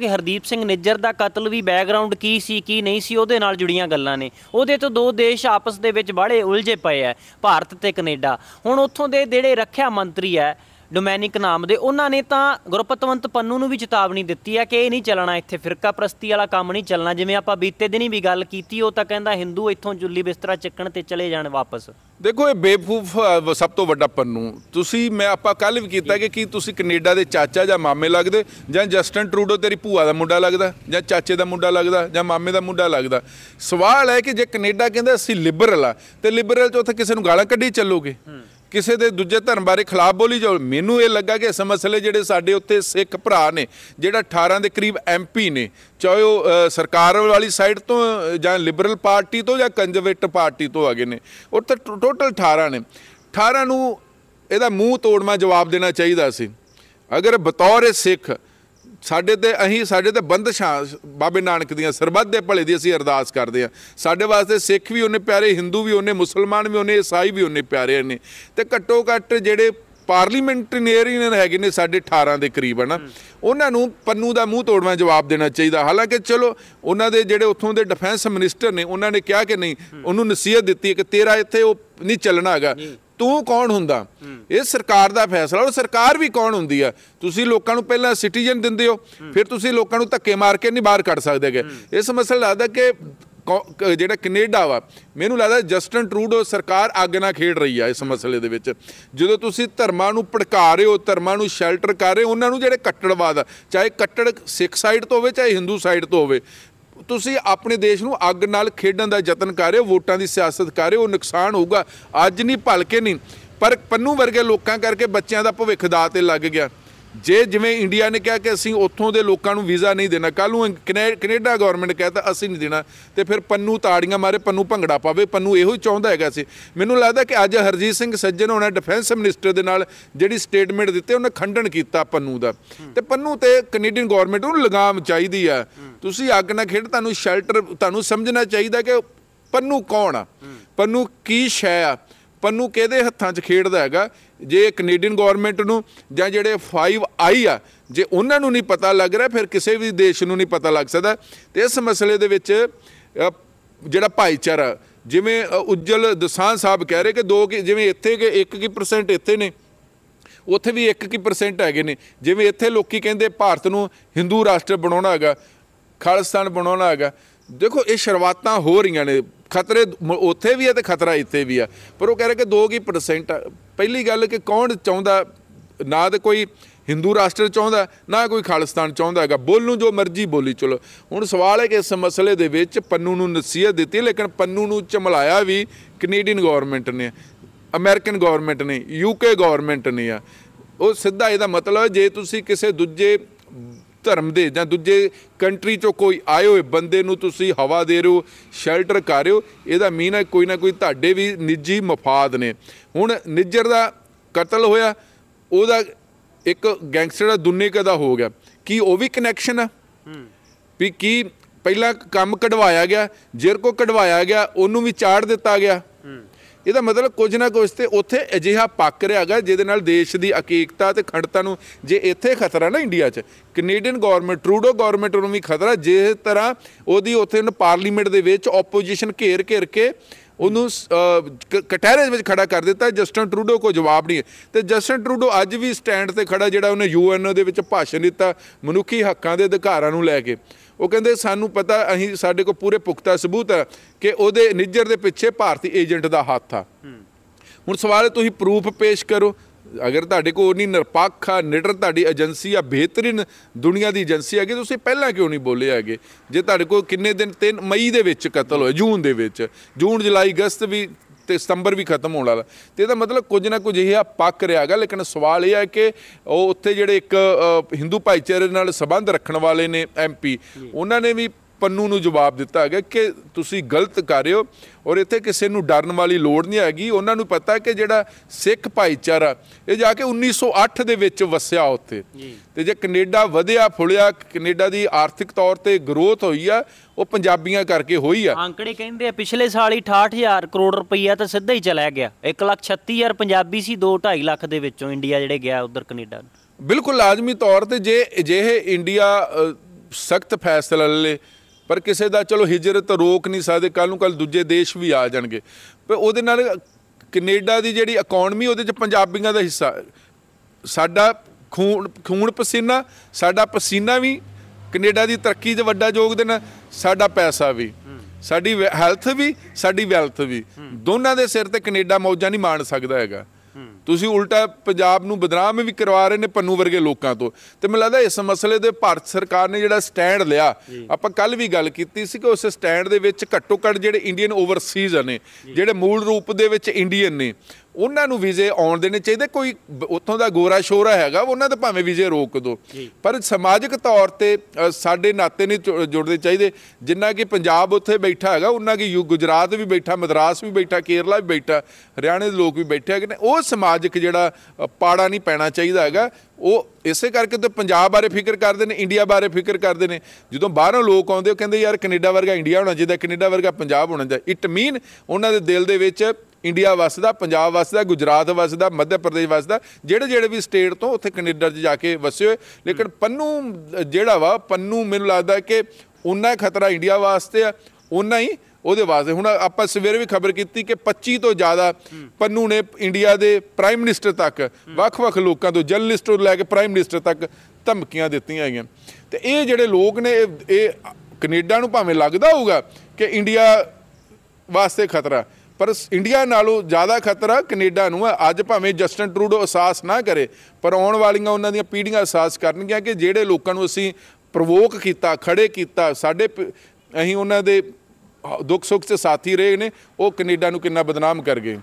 ਕਿ ਹਰਦੀਪ ਸਿੰਘ ਨਿੱਜਰ ਦਾ ਕਤਲ ਵੀ ਬੈਕਗ੍ਰਾਉਂਡ ਕੀ ਸੀ ਕੀ ਨਹੀਂ ਸੀ ਉਹਦੇ ਨਾਲ ਜੁੜੀਆਂ ਗੱਲਾਂ ਨੇ ਉਹਦੇ ਤੋਂ ਦੋ ਦੇਸ਼ ਆਪਸ ਦੇ ਵਿੱਚ ਬੜੇ ਉਲਝੇ ਪਏ ਆ ਭਾਰਤ ਤੇ ਕੈਨੇਡਾ ਹੁਣ ਉੱਥੋਂ ਦੇ ਜਿਹੜੇ ਰੱਖਿਆ ਮੰਤਰੀ ਹੈ ਡੋਮੈਨਿਕ ਨਾਮ ਦੇ ਉਹਨਾਂ ਨੇ ਤਾਂ ਗੁਰਪਤਵੰਤ ਪੰਨੂ ਨੂੰ ਵੀ ਚੇਤਾਵਨੀ ਦਿੱਤੀ ਆ ਕਿ ਇਹ ਨਹੀਂ ਚੱਲਣਾ ਇੱਥੇ ਫਿਰਕਾ ਪ੍ਰਸਤੀ ਵਾਲਾ ਕੰਮ ਨਹੀਂ ਚੱਲਣਾ ਜਿਵੇਂ ਆਪਾਂ ਬੀਤੇ ਦਿਨ ਹੀ ਵੀ ਗੱਲ ਕੀਤੀ ਉਹ ਤਾਂ ਕਹਿੰਦਾ ਹਿੰਦੂ ਇੱਥੋਂ ਜੁੱਲੀ ਬਿਸਤਰਾ ਚੱਕਣ ਤੇ ਚਲੇ ਜਾਣ ਵਾਪਸ ਦੇਖੋ ਇਹ ਬੇਫੂਫ ਸਭ ਤੋਂ ਵੱਡਾ ਪੰਨੂ ਤੁਸੀਂ ਮੈਂ ਆਪਾਂ ਕੱਲ ਵੀ ਕੀਤਾ ਕਿ ਕੀ ਤੁਸੀਂ ਕੈਨੇਡਾ ਦੇ ਚਾਚਾ ਜਾਂ ਮਾਮੇ ਲੱਗਦੇ ਜਾਂ ਜਸਟਨ ਟਰੂਡੋ ਤੇਰੀ ਭੂਆ ਦਾ ਮੁੰਡਾ ਲੱਗਦਾ ਜਾਂ ਚਾਚੇ ਦਾ ਮੁੰਡਾ ਲੱਗਦਾ ਜਾਂ ਮਾਮੇ ਦਾ ਮੁੰਡਾ ਲੱਗਦਾ ਸਵਾਲ ਹੈ ਕਿ ਜੇ ਕੈਨੇਡਾ ਕਹਿੰਦਾ ਅਸੀਂ ਲਿਬਰਲ ਆ ਤੇ ਲਿਬਰਲ ਚ ਉੱਥੇ ਕਿਸੇ ਨੂੰ ਗਾਲਾਂ ਕੱਢੀ ਚੱਲੋਗੇ ਕਿਸੇ ਦੇ ਦੂਜੇ ਧਰਮ ਬਾਰੇ ਖਿਲਾਫ ਬੋਲੀ ਜਾਓ ਮੈਨੂੰ ਇਹ ਲੱਗਾ ਕਿ ਇਸ ਮਸਲੇ ਜਿਹੜੇ ਸਾਡੇ ਉੱਤੇ ਸਿੱਖ ਭਰਾ ਨੇ ਜਿਹੜਾ 18 ਦੇ ਕਰੀਬ ਐਮਪੀ ਨੇ ਚਾਹੇ ਉਹ ਸਰਕਾਰ ਵਾਲੀ ਸਾਈਡ ਤੋਂ ਜਾਂ ਲਿਬਰਲ ਪਾਰਟੀ ਤੋਂ ਜਾਂ ਕੰਜ਼ਰਵੇਟਿਵ ਪਾਰਟੀ ਤੋਂ ਆਗੇ ਨੇ ਉਹ ਤਾਂ ਟੋਟਲ 18 ਨੇ 18 ਨੂੰ ਇਹਦਾ ਮੂੰਹ ਤੋੜਮਾ ਜਵਾਬ ਦੇਣਾ ਚਾਹੀਦਾ ਸੀ ਅਗਰ ਬਤੌਰ ਸਿੱਖ ਸਾਡੇ ਤੇ ਅਸੀਂ ਸਾਡੇ ਤੇ ਬੰਦਸ਼ਾਂ ਬਾਬੇ ਨਾਨਕ ਦੀਆਂ ਸਰਬੱਤ ਦੇ ਭਲੇ ਦੀ ਅਸੀਂ ਅਰਦਾਸ ਕਰਦੇ ਆ ਸਾਡੇ ਵਾਸਤੇ ਸਿੱਖ ਵੀ ਉਹਨੇ ਪਿਆਰੇ ਹਿੰਦੂ ਵੀ ਉਹਨੇ ਮੁਸਲਮਾਨ ਵੀ ਉਹਨੇ ਈਸਾਈ ਵੀ ਉਹਨੇ ਪਿਆਰੇ ਨੇ ਤੇ ਘੱਟੋ ਘੱਟ ਜਿਹੜੇ ਨੇ ਹੈਗੇ ਨੇ ਸਾਡੇ 18 ਦੇ ਕਰੀਬ ਹਨ ਉਹਨਾਂ ਨੂੰ ਪੰਨੂ ਦਾ ਮੂੰਹ ਤੋੜਵਾ ਜਵਾਬ ਦੇਣਾ ਚਾਹੀਦਾ ਹਾਲਾਂਕਿ ਚਲੋ ਉਹਨਾਂ ਦੇ ਜਿਹੜੇ ਉੱਥੋਂ ਦੇ ਡਿਫੈਂਸ ਮਿਨਿਸਟਰ ਨੇ ਉਹਨਾਂ ਨੇ ਕਿਹਾ ਕਿ ਨਹੀਂ ਉਹਨੂੰ ਨਸੀਹਤ ਦਿੱਤੀ ਕਿ ਤੇਰਾ ਇੱਥੇ ਉਹ ਨਹੀਂ ਚੱਲਣਾ ਹੈਗਾ ਤੂੰ ਕੌਣ ਹੁੰਦਾ ਇਹ ਸਰਕਾਰ ਦਾ ਫੈਸਲਾ ਔਰ ਸਰਕਾਰ ਵੀ ਕੌਣ ਹੁੰਦੀ ਆ ਤੁਸੀਂ ਲੋਕਾਂ ਨੂੰ ਪਹਿਲਾਂ ਸਿਟੀਜ਼ਨ ਦਿੰਦੇ ਹੋ ਫਿਰ ਤੁਸੀਂ ਲੋਕਾਂ ਨੂੰ ਧੱਕੇ ਮਾਰ ਕੇ ਨਹੀਂ ਬਾਹਰ ਕੱਢ ਸਕਦੇਗੇ ਇਸ ਮਸਲ ਲੱਗਦਾ ਕਿ ਜਿਹੜਾ ਕੈਨੇਡਾ ਵਾ ਮੈਨੂੰ ਲੱਗਦਾ ਜਸਟਨ ਟਰੂਡੋ ਸਰਕਾਰ ਅੱਗ ਨਾਲ ਖੇਡ ਰਹੀ ਆ ਇਸ ਮਸਲੇ ਦੇ ਵਿੱਚ ਜਦੋਂ ਤੁਸੀਂ ਧਰਮਾਂ ਨੂੰ ਭੜਕਾ ਰਹੇ ਹੋ ਧਰਮਾਂ ਨੂੰ ਸ਼ੈਲਟਰ ਕਰ ਰਹੇ ਉਹਨਾਂ ਨੂੰ ਜਿਹੜੇ ਕੱਟੜਵਾਦ ਚਾਹੇ ਕੱਟੜ ਸਿੱਖ ਸਾਈਡ ਤੋਂ ਹੋਵੇ ਚਾਹੇ ਹਿੰਦੂ ਸਾਈਡ ਤੋਂ ਹੋਵੇ ਤੁਸੀਂ ਆਪਣੇ ਦੇਸ਼ ਨੂੰ ਅੱਗ ਨਾਲ ਖੇਡਣ ਦਾ ਯਤਨ ਕਰ ਰਹੇ ਹੋ ਵੋਟਾਂ ਦੀ ਸਿਆਸਤ ਕਰ ਰਹੇ ਹੋ ਨੁਕਸਾਨ ਹੋਊਗਾ ਅੱਜ ਨਹੀਂ ਭਲਕੇ ਨਹੀਂ ਪਰ ਪੰਨੂ ਵਰਗੇ ਲੋਕਾਂ ਕਰਕੇ ਬੱਚਿਆਂ ਦਾ ਭਵਿੱਖ ਦਾਤੇ ਤੇ ਲੱਗ ਗਿਆ ਜੇ ਜਿਵੇਂ ਇੰਡੀਆ ਨੇ ਕਿਹਾ ਕਿ ਅਸੀਂ ਉੱਥੋਂ ਦੇ ਲੋਕਾਂ ਨੂੰ ਵੀਜ਼ਾ ਨਹੀਂ ਦੇਣਾ ਕੱਲ ਨੂੰ ਕੈਨੇਡਾ ਗਵਰਨਮੈਂਟ ਕਹਤਾ ਅਸੀਂ ਨਹੀਂ ਦੇਣਾ ਤੇ ਫਿਰ ਪੰਨੂ ਤਾੜੀਆਂ ਮਾਰੇ ਪੰਨੂ ਭੰਗੜਾ ਪਾਵੇ ਪੰਨੂ ਇਹੋ ਹੀ ਚਾਹੁੰਦਾ ਹੈਗਾ ਸੀ ਮੈਨੂੰ ਲੱਗਦਾ ਕਿ ਅੱਜ ਹਰਜੀਤ ਸਿੰਘ ਸੱਜਣ ਹੋਣਾ ਡਿਫੈਂਸ ਮਿਨਿਸਟਰ ਦੇ ਨਾਲ ਜਿਹੜੀ ਸਟੇਟਮੈਂਟ ਦਿੱਤੇ ਉਹਨੇ ਖੰਡਨ ਕੀਤਾ ਪੰਨੂ ਦਾ ਤੇ ਪੰਨੂ ਤੇ ਕੈਨੇਡੀਅਨ ਗਵਰਨਮੈਂਟ ਨੂੰ ਲਗਾਮ ਚਾਹੀਦੀ ਆ ਤੁਸੀਂ ਅੱਗ ਨਾ ਖੇਡ ਤੁਹਾਨੂੰ ਸ਼ੈਲਟਰ ਤੁਹਾਨੂੰ ਸਮਝਣਾ ਚਾਹੀਦਾ ਕਿ ਪੰਨੂ ਕੌਣ ਆ ਪੰਨੂ ਕੀ ਸ਼ੈ ਆ ਪੰਨੂ ਕਿਹਦੇ ਹੱਥਾਂ 'ਚ ਖੇਡਦਾ ਹੈਗਾ ਜੇ ਕੈਨੇਡੀਅਨ ਗਵਰਨਮੈਂਟ ਨੂੰ ਜਾਂ ਜਿਹੜੇ 5 ਆਈ ਆ ਜੇ ਉਹਨਾਂ ਨੂੰ ਨਹੀਂ ਪਤਾ ਲੱਗ ਰਿਹਾ ਫਿਰ ਕਿਸੇ ਵੀ ਦੇਸ਼ ਨੂੰ ਨਹੀਂ ਪਤਾ ਲੱਗ ਸਕਦਾ ਤੇ ਇਸ ਮਸਲੇ ਦੇ ਵਿੱਚ ਜਿਹੜਾ ਭਾਈਚਾਰਾ ਜਿਵੇਂ ਉਜਲ ਦਸਾਂ ਸਾਹਿਬ ਕਹਿ ਰਹੇ ਕਿ ਦੋ ਕਿ ਜਿਵੇਂ ਇੱਥੇ ਕਿ 1 ਕੀ ਪਰਸੈਂਟ ਇੱਥੇ ਨੇ ਉੱਥੇ ਵੀ 1 ਕੀ ਪਰਸੈਂਟ ਹੈਗੇ ਨੇ ਜਿਵੇਂ ਇੱਥੇ ਲੋਕੀ ਕਹਿੰਦੇ ਭਾਰਤ ਨੂੰ ਹਿੰਦੂ ਰਾਸ਼ਟਰ ਬਣਾਉਣਾ ਹੈਗਾ ਖਾਲਿਸਤਾਨ ਬਣਾਉਣਾ ਹੈਗਾ ਦੇਖੋ ਇਹ ਸ਼ੁਰੂਆਤਾਂ ਹੋ ਰਹੀਆਂ ਨੇ ਖਤਰੇ ਉੱਥੇ ਵੀ ਹੈ ਤੇ ਖਤਰਾ ਇੱਥੇ ਵੀ ਆ ਪਰ ਉਹ ਕਹਿ ਰਿਹਾ ਕਿ 2 ਕੀ ਪਰਸੈਂਟ ਪਹਿਲੀ ਗੱਲ ਕਿ ਕੌਣ ਚਾਹੁੰਦਾ ਨਾ ਤੇ ਕੋਈ ਹਿੰਦੂ ਰਾਸ਼ਟਰ ਚਾਹੁੰਦਾ ਨਾ ਕੋਈ ਖਾਲਿਸਤਾਨ ਚਾਹੁੰਦਾ ਹੈਗਾ ਬੋਲੂ ਜੋ ਮਰਜ਼ੀ ਬੋਲੀ ਚਲੋ ਹੁਣ ਸਵਾਲ ਹੈ ਕਿ ਇਸ ਮਸਲੇ ਦੇ ਵਿੱਚ ਪੰਨੂ ਨੂੰ ਨਸੀਹਤ ਦਿੱਤੀ ਲੇਕਿਨ ਪੰਨੂ ਨੂੰ ਚਮਲਾਇਆ ਵੀ ਕੈਨੇਡੀਅਨ ਗਵਰਨਮੈਂਟ ਨੇ ਅਮਰੀਕਨ ਗਵਰਨਮੈਂਟ ਨੇ ਯੂਕੇ ਗਵਰਨਮੈਂਟ ਨੇ ਆ ਉਹ ਸਿੱਧਾ ਇਹਦਾ ਮਤਲਬ ਜੇ ਤੁਸੀਂ ਕਿਸੇ ਦੂਜੇ ਧਰਮ ਦੇ ਜਾਂ ਦੂਜੇ ਕੰਟਰੀ ਚੋਂ ਕੋਈ ਆਏ ਹੋਏ ਬੰਦੇ ਨੂੰ ਤੁਸੀਂ ਹਵਾ ਦੇ ਰਹੇ ਹੋ ਸ਼ੈਲਟਰ ਕਰ ਰਹੇ ਹੋ ਇਹਦਾ ਮੀਨ ਹੈ ਕੋਈ ਨਾ ਕੋਈ ਤੁਹਾਡੇ ਵੀ ਨਿੱਜੀ ਮਫਾਦ ਨੇ ਹੁਣ ਨਿੱਜਰ ਦਾ ਕਤਲ ਹੋਇਆ ਉਹਦਾ ਇੱਕ ਗੈਂਗਸਟਰ ਦਾ ਦੁੰਨੇ ਕਦਾ ਹੋ ਗਿਆ ਕੀ ਉਹ ਵੀ ਕਨੈਕਸ਼ਨ ਹੈ ਵੀ ਕੀ ਪਹਿਲਾਂ ਕੰਮ ਕਢਵਾਇਆ ਗਿਆ ਜੇਰ ਕੋ ਕਢਵਾਇਆ ਗਿਆ ਉਹਨੂੰ ਵੀ ਚਾੜ ਦਿੱਤਾ ਗਿਆ ਇਹਦਾ ਮਤਲਬ ਕੁਝ ਨਾ ਕੁਝ ਤੇ ਉੱਥੇ ਅਜਿਹਾ ਪੱਕ ਰਿਹਾ ਹੈਗਾ ਜਿਹਦੇ ਨਾਲ ਦੇਸ਼ ਦੀ ਅਕੀਕਤਾ ਤੇ ਖੰਡਤਾ ਨੂੰ ਜੇ ਇੱਥੇ ਖਤਰਾ ਨਾ ਇੰਡੀਆ 'ਚ ਕੈਨੇਡੀਅਨ ਗਵਰਨਮੈਂਟ ਟਰੂਡੋ ਗਵਰਨਮੈਂਟ ਨੂੰ ਵੀ ਖਤਰਾ ਜਿਸ ਤਰ੍ਹਾਂ ਉਹਦੀ ਉੱਥੇ ਉਹਨ ਪਾਰਲੀਮੈਂਟ ਦੇ ਵਿੱਚ ਆਪੋਜੀਸ਼ਨ ਘੇਰ ਘੇਰ ਕੇ ਉਹਨੂੰ ਕਟਹਿਰੇ ਵਿੱਚ ਖੜਾ ਕਰ ਦਿੱਤਾ ਜਸਟਨ ਟਰੂਡੋ ਕੋ ਜਵਾਬ ਨਹੀਂ ਤੇ ਜਸਟਨ ਟਰੂਡੋ ਅੱਜ ਵੀ ਸਟੈਂਡ ਤੇ ਖੜਾ ਜਿਹੜਾ ਉਹਨੇ ਯੂਐਨਓ ਦੇ ਵਿੱਚ ਭਾਸ਼ਣ ਦਿੱਤਾ ਮਨੁੱਖੀ ਹੱਕਾਂ ਦੇ ਅਧਿਕਾਰਾਂ ਨੂੰ ਲੈ ਕੇ ਉਹ ਕਹਿੰਦੇ ਸਾਨੂੰ ਪਤਾ ਅਸੀਂ ਸਾਡੇ ਕੋਲ ਪੂਰੇ ਪੁਖਤਾ ਸਬੂਤ ਹੈ ਕਿ ਉਹਦੇ ਨਿੱਜਰ ਦੇ ਪਿੱਛੇ ਭਾਰਤੀ ਏਜੰਟ ਦਾ ਹੱਥ ਆ ਹੁਣ ਸਵਾਲ ਹੈ ਤੁਸੀਂ ਪ੍ਰੂਫ ਪੇਸ਼ ਕਰੋ ਅਗਰ ਤੁਹਾਡੇ ਕੋਲ ਨਹੀਂ ਨਿਰਪੱਖ ਆ ਨਿਡਰ ਤੁਹਾਡੀ ਏਜੰਸੀ ਆ ਬਿਹਤਰੀਨ ਦੁਨੀਆ ਦੀ ਏਜੰਸੀ ਹੈਗੀ ਤੁਸੀਂ ਪਹਿਲਾਂ ਕਿਉਂ ਨਹੀਂ ਬੋਲੇ ਹੈਗੇ ਜੇ ਤੁਹਾਡੇ ਕੋਲ ਕਿੰਨੇ ਦਿਨ 3 ਮਈ ਦੇ ਵਿੱਚ ਕਤਲ ਹੋਇਆ ਜੂਨ ਦੇ ਵਿੱਚ ਜੂਨ ਜੁਲਾਈ ਅਗਸਤ ਵੀ ਤੇ ਸਤੰਬਰ ਵੀ ਖਤਮ ਹੋਣ ਵਾਲਾ ਤੇ ਇਹਦਾ ਮਤਲਬ ਕੁਝ ਨਾ ਕੁਝ ਇਹ ਆ ਪੱਕ ਰਿਹਾਗਾ ਲੇਕਿਨ ਸਵਾਲ ਇਹ ਹੈ ਕਿ ਉਹ ਉੱਥੇ ਜਿਹੜੇ ਇੱਕ ਹਿੰਦੂ ਭਾਈਚਾਰੇ ਨਾਲ ਸਬੰਧ ਰੱਖਣ ਵਾਲੇ ਨੇ ਐਮਪੀ ਉਹਨਾਂ ਨੇ ਵੀ ਪੰਨੂ ਨੂੰ ਜਵਾਬ ਦਿੱਤਾ ਹੈਗਾ ਕਿ ਤੁਸੀਂ ਗਲਤ ਕਰ ਰਹੇ ਹੋ ਔਰ ਇੱਥੇ ਕਿਸੇ ਨੂੰ ਡਰਨ ਵਾਲੀ ਲੋੜ ਨਹੀਂ ਹੈਗੀ ਉਹਨਾਂ ਨੂੰ ਪਤਾ ਹੈ ਕਿ ਜਿਹੜਾ ਸਿੱਖ ਭਾਈਚਾਰਾ ਇਹ ਜਾ ਕੇ 1908 ਦੇ ਵਿੱਚ ਵਸਿਆ ਉੱਥੇ ਤੇ ਜੇ ਕੈਨੇਡਾ ਵਧਿਆ ਫੁੱਲਿਆ ਕੈਨੇਡਾ ਦੀ ਆਰਥਿਕ ਤੌਰ ਤੇ ਗਰੋਥ ਹੋਈ ਆ ਉਹ ਪੰਜਾਬੀਆਂ ਕਰਕੇ ਹੋਈ ਆ ਅੰਕੜੇ ਕਹਿੰਦੇ ਆ ਪਿਛਲੇ ਸਾਲ ਹੀ 68000 ਕਰੋੜ ਰੁਪਈਆ ਤਾਂ ਸਿੱਧਾ ਹੀ ਚਲਾ ਗਿਆ 136000 ਪੰਜਾਬੀ ਸੀ 2 2.5 ਲੱਖ ਦੇ ਵਿੱਚੋਂ ਇੰਡੀਆ ਜਿਹੜੇ ਗਿਆ ਉਧਰ ਕੈਨੇਡਾ ਬਿਲਕੁਲ ਲਾਜ਼ਮੀ ਤੌਰ ਤੇ ਜੇ ਅਜਿਹੇ ਇੰਡੀਆ ਸਖਤ ਫੈਸਲਾ ਲੈ ਪਰ ਕਿਸੇ ਦਾ ਚਲੋ ਹਿਜਰਤ ਰੋਕ ਨਹੀਂ ਸਕਦੇ ਕੱਲ ਨੂੰ ਕੱਲ ਦੂਜੇ ਦੇਸ਼ ਵੀ ਆ ਜਾਣਗੇ ਪਰ ਉਹਦੇ ਨਾਲ ਕੈਨੇਡਾ ਦੀ ਜਿਹੜੀ ਇਕਨੋਮੀ ਉਹਦੇ ਚ ਪੰਜਾਬੀਆਂ ਦਾ ਹਿੱਸਾ ਸਾਡਾ ਖੂਨ ਖੂਨ ਪਸੀਨਾ ਸਾਡਾ ਪਸੀਨਾ ਵੀ ਕੈਨੇਡਾ ਦੀ ਤਰੱਕੀ 'ਚ ਵੱਡਾ ਯੋਗਦਾਨ ਸਾਡਾ ਪੈਸਾ ਵੀ ਸਾਡੀ ਹੈਲਥ ਵੀ ਸਾਡੀ ਵੈਲਥ ਵੀ ਦੋਨਾਂ ਦੇ ਸਿਰ ਤੇ ਕੈਨੇਡਾ ਮੌਜਾਂ ਨਹੀਂ ਮਾਣ ਸਕਦਾ ਹੈਗਾ ਤੁਸੀਂ ਉਲਟਾ ਪੰਜਾਬ ਨੂੰ ਬਦਨਾਮ ਵੀ ਕਰਵਾ ਰਹੇ ਨੇ ਪੰਨੂ ਵਰਗੇ ਲੋਕਾਂ ਤੋਂ ਤੇ ਮੈਨੂੰ ਲੱਗਦਾ ਇਸ ਮਸਲੇ ਦੇ ਭਾਰਤ ਸਰਕਾਰ ਨੇ ਜਿਹੜਾ ਸਟੈਂਡ ਲਿਆ ਆਪਾਂ ਕੱਲ ਵੀ ਗੱਲ ਕੀਤੀ ਸੀ ਕਿ ਉਸ ਸਟੈਂਡ ਦੇ ਵਿੱਚ ਘੱਟੋ ਘੱਟ ਜਿਹੜੇ ਇੰਡੀਅਨ ਓਵਰਸੀਜ਼ ਨੇ ਜਿਹੜੇ ਮੂਲ ਰੂਪ ਦੇ ਵਿੱਚ ਇੰਡੀਅਨ ਨੇ ਉਹਨਾਂ ਨੂੰ ਵੀਜ਼ੇ ਆਉਣ ਦੇਣੇ ਚਾਹੀਦੇ ਕੋਈ ਉੱਥੋਂ ਦਾ ਗੋਰਾ ਸ਼ੋਰਾ ਹੈਗਾ ਉਹਨਾਂ ਦੇ ਭਾਵੇਂ ਵੀਜ਼ੇ ਰੋਕ ਦੋ ਪਰ ਸਮਾਜਿਕ ਤੌਰ ਤੇ ਸਾਡੇ ਨਾਤੇ ਨਹੀਂ ਜੁੜਦੇ ਚਾਹੀਦੇ ਜਿੰਨਾ ਕਿ ਪੰਜਾਬ ਉੱਥੇ ਬੈਠਾ ਹੈਗਾ ਉਹਨਾਂ ਕੀ ਗੁਜਰਾਤ ਵੀ ਬੈਠਾ ਮਦਰਾਸ ਵੀ ਬੈਠਾ ਕੇਰਲਾ ਵੀ ਬੈਠਾ ਹਰਿਆਣੇ ਦੇ ਲੋਕ ਵੀ ਬੈਠੇ ਹੈਗੇ ਨੇ ਉਹ ਸਮਾਜਿਕ ਜਿਹੜਾ ਪਾੜਾ ਨਹੀਂ ਪੈਣਾ ਚਾਹੀਦਾ ਹੈਗਾ ਉਹ ਇਸੇ ਕਰਕੇ ਤੇ ਪੰਜਾਬ ਬਾਰੇ ਫਿਕਰ ਕਰਦੇ ਨੇ ਇੰਡੀਆ ਬਾਰੇ ਫਿਕਰ ਕਰਦੇ ਨੇ ਜਦੋਂ ਬਾਹਰੋਂ ਲੋਕ ਆਉਂਦੇ ਉਹ ਕਹਿੰਦੇ ਯਾਰ ਕੈਨੇਡਾ ਵਰਗਾ ਇੰਡੀਆ ਹੋਣਾ ਚਾਹੀਦਾ ਕੈਨੇਡਾ ਵਰਗਾ ਪੰਜਾਬ ਹੋਣਾ ਚਾਹੀਦਾ ਇਟ ਮੀਨ ਉਹਨਾਂ ਦੇ ਦਿਲ ਦੇ ਵਿੱਚ ਇੰਡੀਆ ਵੱਸਦਾ ਪੰਜਾਬ ਵੱਸਦਾ ਗੁਜਰਾਤ ਵੱਸਦਾ ਮੱਧ ਪ੍ਰਦੇਸ਼ ਵੱਸਦਾ ਜਿਹੜੇ ਜਿਹੜੇ ਵੀ ਸਟੇਟ ਤੋਂ ਉੱਥੇ ਕੈਨੇਡਾ 'ਚ ਜਾ ਕੇ ਵਸੇ ਹੋਏ ਲੇਕਿਨ ਪੰਨੂ ਜਿਹੜਾ ਵਾ ਪੰਨੂ ਮੈਨੂੰ ਲੱਗਦਾ ਕਿ ਉਹਨਾਂ ਖਤਰਾ ਇੰਡੀਆ ਵਾਸਤੇ ਆ ਉਹਨਾਂ ਹੀ ਉਹਦੇ ਵਾਸਤੇ ਹੁਣ ਆਪਾਂ ਸਵੇਰੇ ਵੀ ਖਬਰ ਕੀਤੀ ਕਿ 25 ਤੋਂ ਜ਼ਿਆਦਾ ਪੰਨੂ ਨੇ ਇੰਡੀਆ ਦੇ ਪ੍ਰਾਈਮ ਮਿਨਿਸਟਰ ਤੱਕ ਵੱਖ-ਵੱਖ ਲੋਕਾਂ ਤੋਂ ਜਰਨਲਿਸਟ ਤੋਂ ਲੈ ਕੇ ਪ੍ਰਾਈਮ ਮਿਨਿਸਟਰ ਤੱਕ ਧਮਕੀਆਂ ਦਿੱਤੀਆਂ ਹੈਗੀਆਂ ਤੇ ਇਹ ਜਿਹੜੇ ਲੋਕ ਨੇ ਇਹ ਕੈਨੇਡਾ ਨੂੰ ਭਾਵੇਂ ਲੱਗਦਾ ਹੋਊਗਾ ਕਿ ਇੰਡੀਆ ਵਾਸਤੇ ਖਤਰਾ ਪਰ ਇੰਡੀਆ ਨਾਲੋਂ ਜ਼ਿਆਦਾ ਖਤਰਾ ਕੈਨੇਡਾ ਨੂੰ ਹੈ ਅੱਜ ਭਾਵੇਂ ਜਸਟਨ ਟਰੂਡੋ ਅਹਿਸਾਸ ਨਾ ਕਰੇ ਪਰ ਆਉਣ ਵਾਲੀਆਂ ਉਹਨਾਂ ਦੀਆਂ ਪੀੜ੍ਹੀਆਂ ਅਹਿਸਾਸ ਕਰਨਗੀਆਂ ਕਿ ਜਿਹੜੇ ਲੋਕਾਂ ਨੂੰ ਅਸੀਂ ਪ੍ਰਵੋਕ ਕੀਤਾ ਖੜੇ ਕੀਤਾ ਸਾਡੇ ਅਸੀਂ ਉਹਨਾਂ ਦੇ ਦੁੱਖ ਸੁੱਖ 'ਚ ਸਾਥੀ ਰਹੇ ਨੇ ਉਹ ਕੈਨੇਡਾ ਨੂੰ ਕਿੰਨਾ ਬਦਨਾਮ ਕਰ ਗਏ